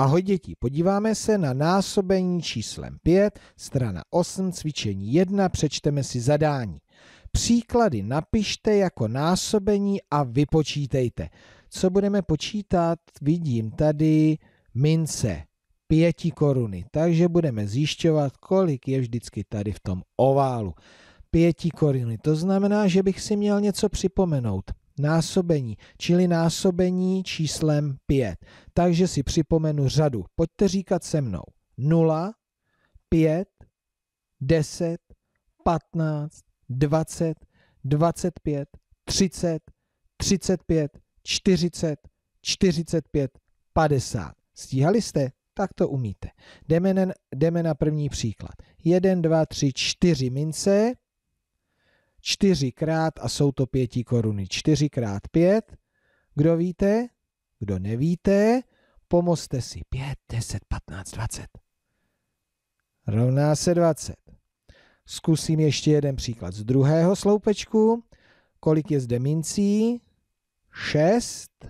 Ahoj děti, podíváme se na násobení číslem 5, strana 8, cvičení 1, přečteme si zadání. Příklady napište jako násobení a vypočítejte. Co budeme počítat? Vidím tady mince 5 koruny, takže budeme zjišťovat, kolik je vždycky tady v tom oválu. 5 koruny, to znamená, že bych si měl něco připomenout násobení, čili násobení číslem 5. Takže si připomenu řadu. Pojďte říkat se mnou. 0, 5, 10, 15, 20, 25, 30, 35, 40, 45, 50. Stíhali jste? Tak to umíte. Jdeme na, jdeme na první příklad. 1, 2, 3, 4 mince čtyřikrát a jsou to pěti koruny. Čtyřikrát pět. Kdo víte? Kdo nevíte? Pomozte si. Pět, deset, patnáct, dvacet. Rovná se dvacet. Zkusím ještě jeden příklad z druhého sloupečku. Kolik je zde mincí? Šest.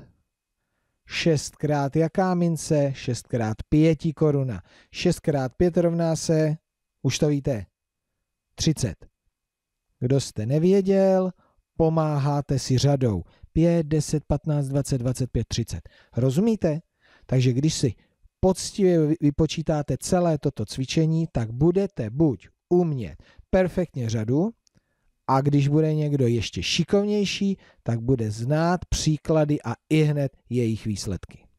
Šestkrát jaká mince? Šestkrát pěti koruna. Šestkrát pět rovná se, už to víte, třicet. Kdo jste nevěděl, pomáháte si řadou. 5, 10, 15, 20, 25, 30. Rozumíte? Takže když si poctivě vypočítáte celé toto cvičení, tak budete buď umět perfektně řadu, a když bude někdo ještě šikovnější, tak bude znát příklady a i hned jejich výsledky.